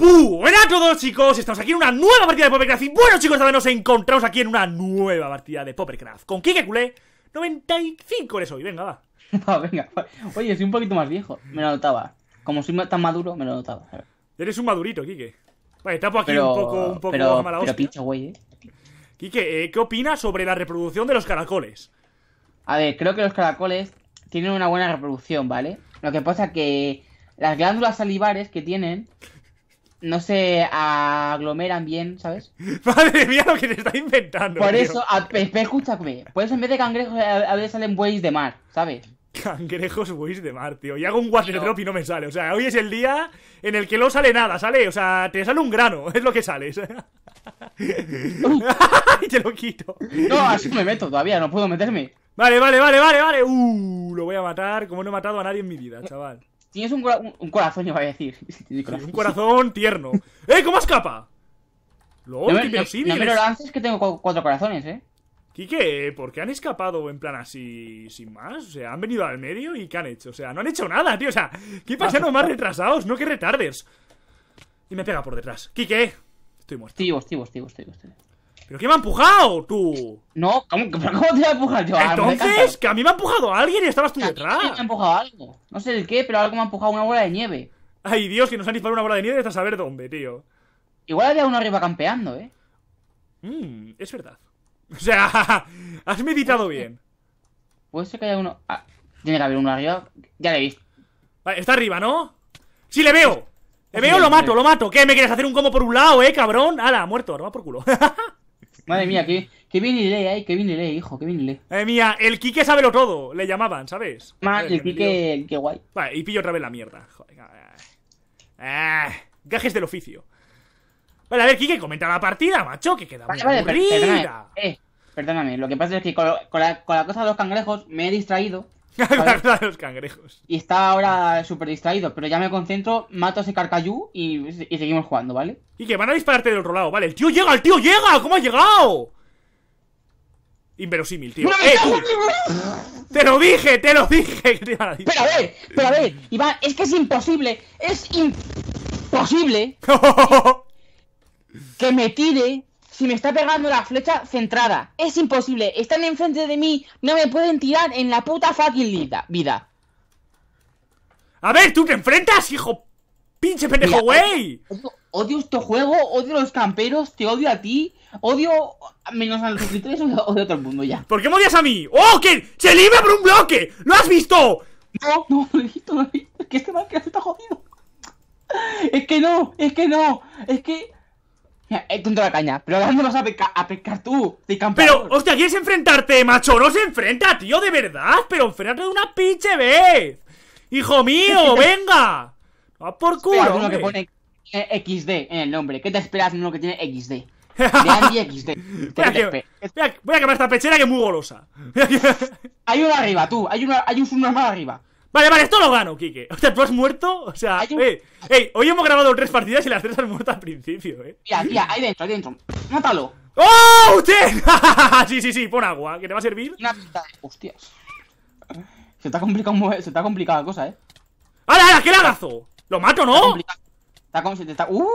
¡Hola a todos chicos, estamos aquí en una nueva partida de Poppercraft Y bueno chicos, también nos encontramos aquí en una nueva partida de Poppercraft Con Kike Culé, 95 eres hoy, venga va venga, oye, soy un poquito más viejo, me lo notaba Como soy tan maduro, me lo notaba Eres un madurito, Kike Vale, tapo aquí un poco, un poco pero, mala Pero pinche güey, eh Kike, eh, ¿qué opinas sobre la reproducción de los caracoles? A ver, creo que los caracoles tienen una buena reproducción, ¿vale? Lo que pasa que las glándulas salivares que tienen no se aglomeran bien, ¿sabes? Madre mía, lo que te está inventando. Por eso, a, escúchame, por eso en vez de cangrejos a, veces salen bueyes de mar, ¿sabes? Cangrejos bueyes de mar, tío. Y hago un water drop y no me sale. O sea, hoy es el día en el que no sale nada, ¿sale? O sea, te sale un grano, es lo que sales. Uh. y te lo quito. No, así me meto todavía, no puedo meterme. Vale, vale, vale, vale, vale. Uh, lo voy a matar como no he matado a nadie en mi vida, chaval. Tienes un, corazón, yo voy a decir. Tienes un corazón tierno. ¡Eh, cómo escapa! Lo último me, no, no me es que tengo cuatro corazones, ¿eh? Quique, ¿por qué han escapado en plan así sin más? O sea, han venido al medio y ¿qué han hecho? O sea, no han hecho nada, tío. O sea, ¿qué pasa? No más retrasados, no que retardes. Y me pega por detrás. Quique, estoy muerto. Estoy tío, estoy estoy ¿Pero qué me ha empujado? ¿Tú? No, ¿cómo, cómo te ha empujado? yo? Ah, Entonces, que a mí me ha empujado alguien y estabas tú detrás. me ha empujado algo. No sé el qué, pero algo me ha empujado una bola de nieve. Ay, Dios, que nos han disparado una bola de nieve hasta saber dónde, tío. Igual había uno arriba campeando, ¿eh? Mmm, es verdad. O sea, has meditado bien. Puede ser que haya uno... Ah, tiene que haber uno arriba. Ya le he visto. Vale, está arriba, ¿no? ¡Sí, le veo! Le veo, lo mato, lo mato. ¿Qué? ¿Me quieres hacer un combo por un lado, eh, cabrón? ¡Hala, muerto! Arma por culo. Madre mía, qué que bien y lee, que bien hijo, qué bien y Madre mía, el Quique lo todo, le llamaban, ¿sabes? Madre el Quique, qué guay. Vale, y pillo otra vez la mierda. Joder, ah, ah, gajes del oficio. Vale, a ver, Quique, comenta la partida, macho, que queda muy vale, Perdóname, eh, perdóname, lo que pasa es que con, la, con la cosa de los cangrejos me he distraído los cangrejos. Y está ahora súper distraído, pero ya me concentro, mato a ese carcayú y, seguimos jugando, ¿vale? Y que van a dispararte del otro lado, ¿vale? ¡El tío llega, el tío llega! ¿Cómo ha llegado? Inverosímil, tío. ¡Eh, ¡Te lo dije, te lo dije! pero a ver, pero a ver, es que es imposible, es imposible que me tire si me está pegando la flecha centrada. Es imposible. Están enfrente de mí. No me pueden tirar en la puta fucking vida. A ver, ¿tú te enfrentas, hijo? ¡Pinche pendejo, güey! Odio, este juego, odio los camperos, te odio a ti, odio menos a los suscriptores, odio a todo el mundo ya. ¿Por qué me odias a mí? ¡Oh, que se libra por un bloque! ¡Lo has visto! No, no, lo he visto, lo he visto. Es que este Minecraft está jodido. Es que no, es que no, es que He tonto la caña, pero ¿dónde vas a, pecar a pescar tú? De pero, hostia, ¿quieres enfrentarte, macho? ¡No se enfrenta, tío, de verdad! ¡Pero enfrente de una pinche vez! ¡Hijo mío, venga! ¡Va por culo! Espera, uno que pone eh, XD en el nombre. ¿Qué te esperas en uno que tiene XD? De Andy XD. Pues espera, voy a quemar esta pechera que es muy golosa. hay uno arriba, tú. Hay, hay un más arriba. Vale, vale, esto lo gano, Kike. O sea, tú has muerto. O sea, eh, eh, hoy hemos grabado tres partidas y las tres han muerto al principio, eh. Mira, tía, ahí dentro, ahí dentro. Mátalo. ¡Oh! ¡Usted! sí, sí, sí, pon agua, que te va a servir. Una Hostias. Se está complicando, se está complicada la cosa, eh. ¡Hala, hala! ¡Qué lagazo! ¡Lo mato, no! Está, ¡Uh!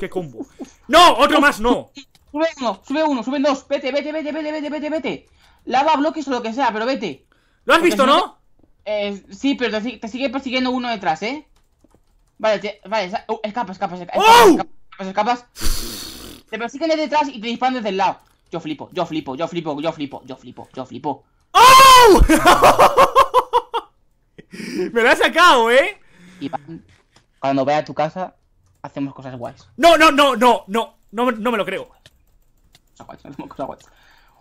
¡Qué combo! ¡No! ¡Otro más, no! Sube uno, sube uno, Sube dos. Vete, vete, vete, vete, vete, vete, vete. Lava bloques o lo que sea, pero vete. ¿Lo has visto, no? Eh, sí, pero te, sigue persiguiendo uno detrás, ¿eh? Vale, vale, uh, escapas, escapas, ¡Oh! escapas, escapas, escapas, Te persiguen desde detrás y te disparan desde el lado. Yo flipo, yo flipo, yo flipo, yo flipo, yo flipo, yo flipo. ¡Oh! Me lo has sacado, ¿eh? Y cuando vea a tu casa, hacemos cosas guays. No, no, no, no, no, no, me lo creo. hacemos cosas guays.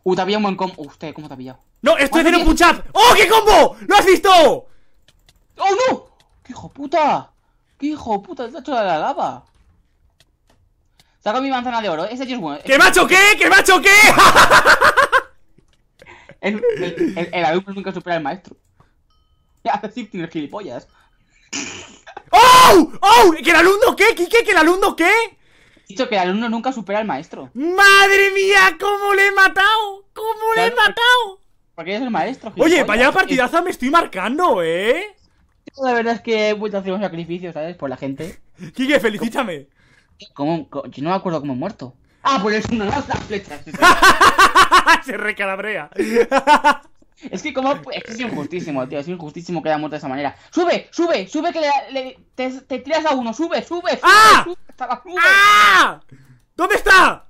Uh, te un buen combo. Usted, uh, ¿cómo te ha pillado? ¡No! ¡Estoy haciendo un punch up! ¡Oh, qué combo! ¡Lo has visto! ¡Oh, no! ¡Qué hijo puta! ¡Qué hijo puta! ¡Te ha la lava! Saco mi manzana de oro. Ese tío es bueno. ¡Que macho qué! ¡Que macho qué! el, alumno nunca supera al maestro. Ya, sí, tienes gilipollas. ¡Oh! ¡Oh! ¿Que el alumno qué, qué ¿Que el alumno qué? dicho que el alumno nunca supera al maestro. ¡Madre mía! ¿Cómo le he matado? ¿Cómo le he matado? Porque eres el maestro. Oye, vaya partidaza me estoy marcando, ¿eh? La verdad es que he vuelto a hacer un sacrificio, ¿sabes? Por la gente. Quique, felicítame. ¿Cómo? Yo no me acuerdo cómo he muerto. Ah, pues es una las flechas. Se recalabrea. Es que como es injustísimo, tío, es injustísimo que haya muerto de esa manera. Sube, sube, sube que le, te, tiras a uno, sube, sube, sube, ¡Ah! ¡Ah! ¿Dónde está?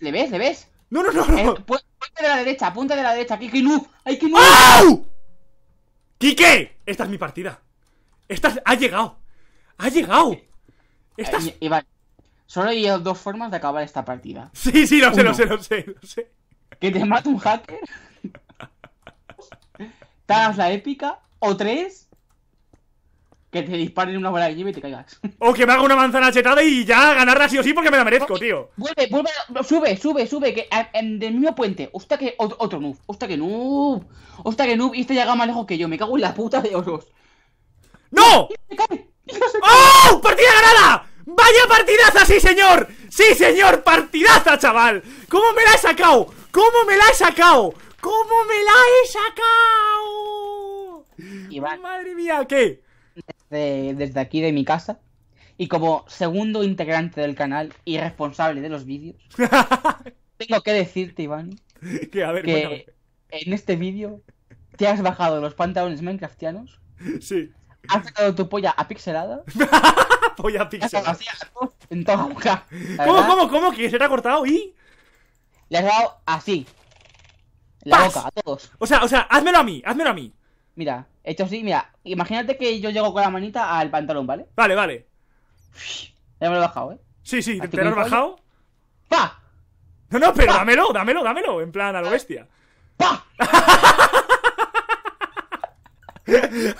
¿Le ves? ¿Le ves? No, no, no, no. Eh, punta de la derecha, punta de la derecha, Kike, Nuf! hay ah ¡Au! ¡Kike! Esta es mi partida. Esta ha llegado. Ha llegado. Esta es... Eh, solo hay dos formas de acabar esta partida. Sí, sí, lo sé, lo sé, lo sé, lo sé. Que te mate un hacker te la épica, o tres, que te disparen una bola de nieve y te caigas. O que me haga una manzana chetada y ya ganarla sí o sí porque me la merezco, oh, tío. Vuelve, vuelve, sube, sube, sube, que en, del mismo puente. Hostia que otro, otro noob, hostia que noob, hostia que noob, y este llega más lejos que yo, me cago en la puta de oros ¡No! ¡Oh! ¡Partida ganada! ¡Vaya partidaza, sí señor! ¡Sí señor! ¡Partidaza, chaval! ¿Cómo me la he sacado? ¿Cómo me la he sacado? ¿Cómo me la he sacado? Iván, Madre mía, ¿qué? Desde, aquí de mi casa y como segundo integrante del canal y responsable de los vídeos, tengo que decirte, Iván, que, a ver, que en este vídeo te has bajado los pantalones minecraftianos. Sí. Has sacado tu polla apixelada. polla pixelada. En toda cómo, cómo? ¿Que se te ha cortado? ¿Y? Le has dado así, la boca, a todos. O sea, o sea, házmelo a mí, házmelo a mí. Mira, esto sí, mira, imagínate que yo llego con la manita al pantalón, ¿vale? Vale, vale. Ya me lo he bajado, ¿eh? Sí, sí, te lo has bajado. ¡Pa! No, no, pero dámelo, dámelo, dámelo, en plan a lo bestia. ¡Pa!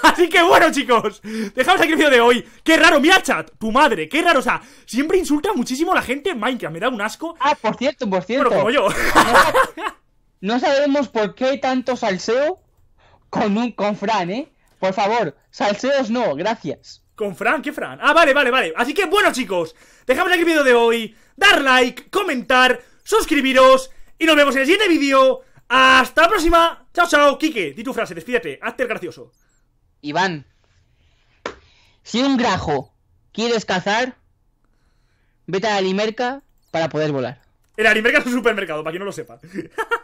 Así que bueno, chicos, dejamos aquí el vídeo de hoy. Qué raro, mira chat, tu madre, qué raro. O sea, siempre insulta muchísimo a la gente en Minecraft, me da un asco. Ah, por cierto, por cierto. Pero como yo. No sabemos por qué tanto salseo con, un, con Fran, ¿eh? Por favor, salseos no, gracias. ¿Con Fran? ¿Qué Fran? Ah, vale, vale, vale. Así que bueno, chicos, dejamos aquí el vídeo de hoy. Dar like, comentar, suscribiros. Y nos vemos en el siguiente vídeo. ¡Hasta la próxima! ¡Chao, chao! Quique, di tu frase, despídete. Hazte el gracioso. Iván, si un grajo quieres cazar, vete a la limerca para poder volar. El Alimerca es un supermercado, para quien no lo sepa.